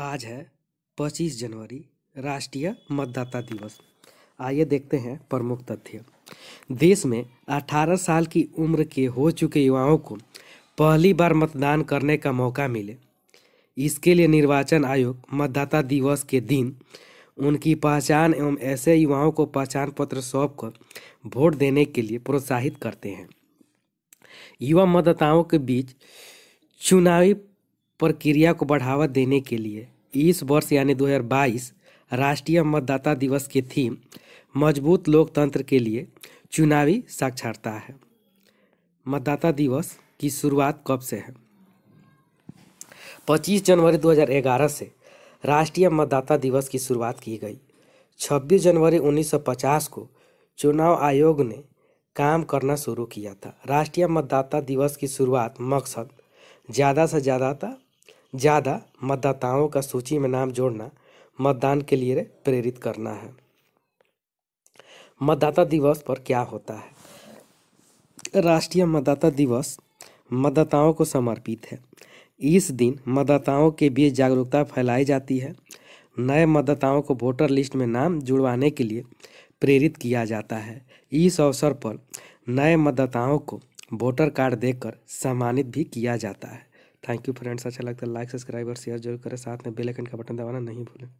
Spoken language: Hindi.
आज है 25 जनवरी राष्ट्रीय मतदाता दिवस आइए देखते हैं प्रमुख तथ्य देश में 18 साल की उम्र के हो चुके युवाओं को पहली बार मतदान करने का मौका मिले इसके लिए निर्वाचन आयोग मतदाता दिवस के दिन उनकी पहचान एवं ऐसे युवाओं को पहचान पत्र सौंप कर वोट देने के लिए प्रोत्साहित करते हैं युवा मतदाताओं के बीच चुनावी प्रक्रिया को बढ़ावा देने के लिए इस वर्ष यानी 2022 राष्ट्रीय मतदाता दिवस की थीम मजबूत लोकतंत्र के लिए चुनावी साक्षरता है मतदाता दिवस की शुरुआत कब से है 25 जनवरी 2011 से राष्ट्रीय मतदाता दिवस की शुरुआत की गई 26 जनवरी 1950 को चुनाव आयोग ने काम करना शुरू किया था राष्ट्रीय मतदाता दिवस की शुरुआत मकसद ज़्यादा से ज़्यादा था ज़्यादा मतदाताओं का सूची में नाम जोड़ना मतदान के लिए प्रेरित करना है मतदाता दिवस पर क्या होता है राष्ट्रीय मतदाता दिवस मतदाताओं को समर्पित है इस दिन मतदाताओं के बीच जागरूकता फैलाई जाती है नए मतदाताओं को वोटर लिस्ट में नाम जुड़वाने के लिए प्रेरित किया जाता है इस अवसर पर नए मतदाताओं को वोटर कार्ड देकर सम्मानित भी किया जाता है थैंक यू फ्रेंड्स अच्छा लगता है लाइक सब्सक्राइब और शेयर जरूर करें साथ में बेल आइकन का बटन दबाना नहीं भूलें